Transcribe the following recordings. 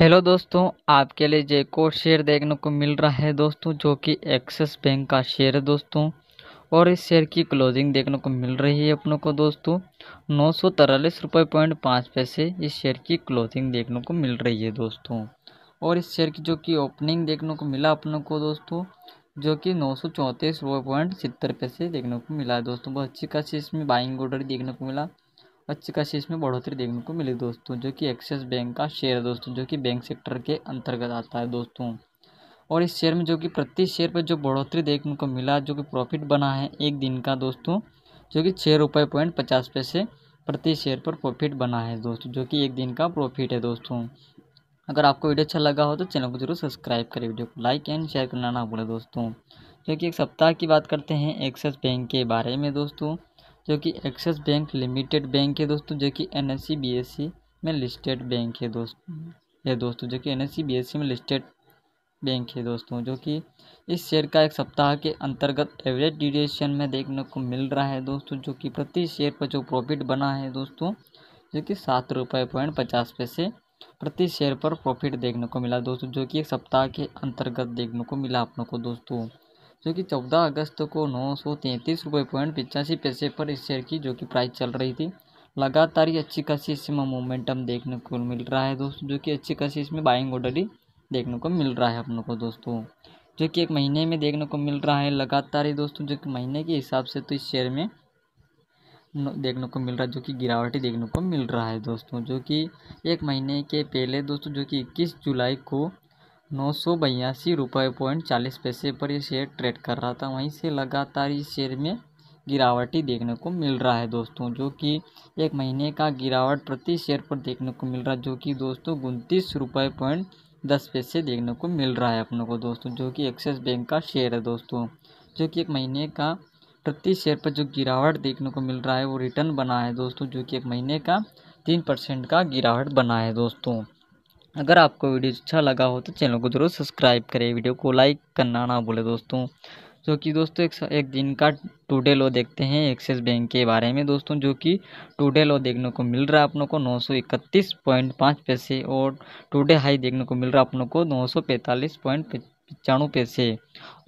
hello दोस्तों आपके लिए को शेयर देखने को मिल रहा है दोस्तों जो कि एक्सिस बैंक का शेयर है दोस्तों और इस शेयर की क्लोजिंग देखने को मिल रही है अपनों को दोस्तों नौ सौ तिरालीस रुपये पॉइंट पाँच पैसे इस शेयर की क्लोजिंग देखने को मिल रही है दोस्तों और इस शेयर की जो कि ओपनिंग देखने को मिला अपनों को दोस्तों जो कि नौ सौ चौंतीस रुपये पॉइंट सितर पैसे देखने को मिला है दोस्तों बहुत अच्छी खासी इसमें बाइंग ऑर्डर देखने को मिला अच्छी खासी इसमें बढ़ोतरी देखने को मिली दोस्तों जो कि एक्सिस बैंक का शेयर है दोस्तों जो कि बैंक सेक्टर के अंतर्गत आता है दोस्तों और इस शेयर में जो कि प्रति शेयर पर जो बढ़ोतरी देखने को मिला जो कि प्रॉफिट बना है एक दिन का दोस्तों जो कि छः रुपये पॉइंट पचास पैसे प्रति शेयर पर प्रॉफिट बना है दोस्तों जो कि एक दिन का प्रॉफिट है दोस्तों अगर आपको वीडियो अच्छा लगा हो तो चैनल को जरूर सब्सक्राइब करें वीडियो को लाइक एंड शेयर करना ना भूलें दोस्तों क्योंकि एक सप्ताह की बात करते हैं एक्सिस बैंक के बारे में दोस्तों जो कि एक्सिस बैंक लिमिटेड बैंक है दोस्तों जो कि एन एस में लिस्टेड बैंक है दोस्तों ये दोस्तों जो कि एन एस में लिस्टेड बैंक है दोस्तों जो कि इस शेयर का एक सप्ताह के अंतर्गत एवरेज ड्यूरेशन में देखने को मिल रहा है दोस्तों जो कि प्रति शेयर पर जो प्रॉफिट बना है दोस्तों जो कि सात रुपये पॉइंट पचास पैसे प्रति शेयर पर प्रॉफिट देखने को मिला दोस्तों जो कि एक सप्ताह के अंतर्गत देखने को मिला अपनों को दोस्तों जो कि चौदह अगस्त को नौ सौ तैंतीस रुपये पॉइंट पिचासी पैसे पर इस शेयर की जो कि प्राइस चल रही थी लगातार ही अच्छी खासी इसमें मोमेंटम देखने को मिल रहा है दोस्तों जो कि अच्छी खासी इसमें बाइंग ऑर्डर ही देखने को मिल रहा है अपनों को दोस्तों जो कि एक महीने में देखने को मिल रहा है लगातार ही दोस्तों जो कि महीने के हिसाब से तो इस शेयर में देखने को मिल रहा है जो कि गिरावटी देखने को मिल रहा है दोस्तों जो कि एक महीने के पहले दोस्तों जो कि इक्कीस जुलाई को नौ सौ बयासी रुपये पॉइंट चालीस पैसे पर ये शेयर ट्रेड कर रहा था वहीं से लगातार इस शेयर में गिरावट ही देखने को मिल रहा है दोस्तों जो कि एक महीने का गिरावट प्रति शेयर पर देखने को मिल रहा है जो कि दोस्तों उनतीस रुपये पॉइंट दस पैसे देखने को मिल रहा है अपनों को दोस्तों जो कि एक्सिस बैंक का शेयर है दोस्तों जो कि एक महीने का प्रति शेयर पर जो गिरावट देखने को मिल रहा है वो रिटर्न बना है दोस्तों जो कि एक महीने का तीन परसेंट का गिरावट बना है दोस्तों अगर आपको वीडियो अच्छा लगा हो तो चैनल को ज़रूर सब्सक्राइब करें वीडियो को लाइक करना ना भूलें दोस्तों जो कि दोस्तों एक, एक दिन का टूडे लो देखते हैं एक्सिस बैंक के बारे में दोस्तों जो कि टूडे लो देखने को मिल रहा है अपनों को नौ सौ इकतीस पॉइंट पाँच पैसे और टूडे हाई देखने को मिल रहा है अपनों को नौ सौ पैंतालीस पॉइंट पचानवे पैसे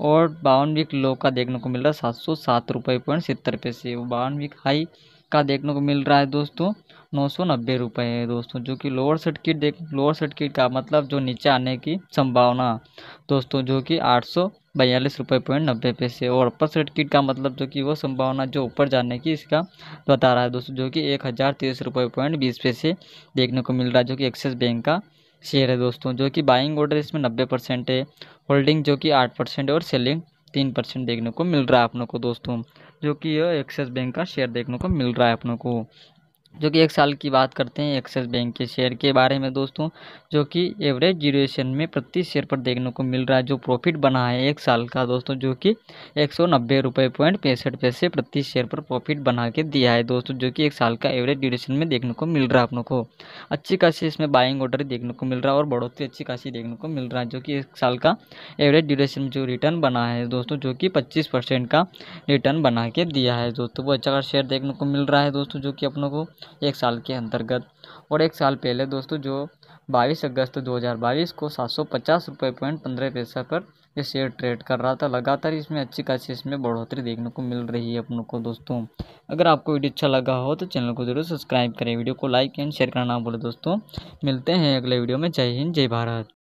और बावन वीक लो का देखने को मिल रहा है सात सौ सात रुपये पॉइंट सत्तर पैसे बावन वीक हाई का देखने को मिल रहा है दोस्तों नौ सौ नब्बे रुपये है दोस्तों जो कि लोअर सर्किट देख लोअर सर्किट का मतलब जो नीचे आने की संभावना दोस्तों जो कि आठ सौ बयालीस रुपये पॉइंट नब्बे पैसे और अपर सर्किट का मतलब जो कि वो संभावना जो ऊपर जाने की इसका बता रहा है दोस्तों जो कि एक हज़ार तीस रुपये पॉइंट बीस पैसे देखने को मिल रहा है जो कि एक्सिस बैंक का शेयर है दोस्तों जो कि बाइंग ऑर्डर इसमें नब्बे परसेंट है होल्डिंग जो कि आठ परसेंट और सेलिंग तीन परसेंट देखने को मिल रहा है आप लोग को दोस्तों जो कि यह एक्सिस बैंक का शेयर देखने को मिल रहा है अपनों को जो कि एक साल की बात करते हैं एक्सिस बैंक के शेयर के बारे में दोस्तों जो कि एवरेज ड्यूरेशन में प्रति शेयर पर देखने को मिल रहा है जो प्रॉफिट बना है एक साल का दोस्तों जो कि एक सौ नब्बे रुपये पॉइंट पैंसठ पैसे प्रति शेयर पर प्रॉफिट बना के दिया है दोस्तों जो कि एक साल का एवरेज ड्यूरेशन में देखने को मिल रहा है अपनों को अच्छी खासी इसमें बाइंग ऑर्डर देखने को मिल रहा है और बढ़ोतरी अच्छी खासी देखने को मिल रहा है जो कि एक साल का एवरेज ड्यूरेशन जो रिटर्न बना है दोस्तों जो कि पच्चीस परसेंट का रिटर्न बना के दिया है दोस्तों वो अच्छा शेयर देखने को मिल रहा है दोस्तों जो कि अपनों को एक साल के अंतर्गत और एक साल पहले दोस्तों जो बाईस अगस्त 2022 को सात सौ पचास रुपये पॉइंट पंद्रह पैसा पर ये शेयर ट्रेड कर रहा था लगातार इसमें अच्छी खासी इसमें बढ़ोतरी देखने को मिल रही है अपनों को दोस्तों अगर आपको वीडियो अच्छा लगा हो तो चैनल को जरूर सब्सक्राइब करें वीडियो को लाइक एंड शेयर करना ना दोस्तों मिलते हैं अगले वीडियो में जय हिंद जय भारत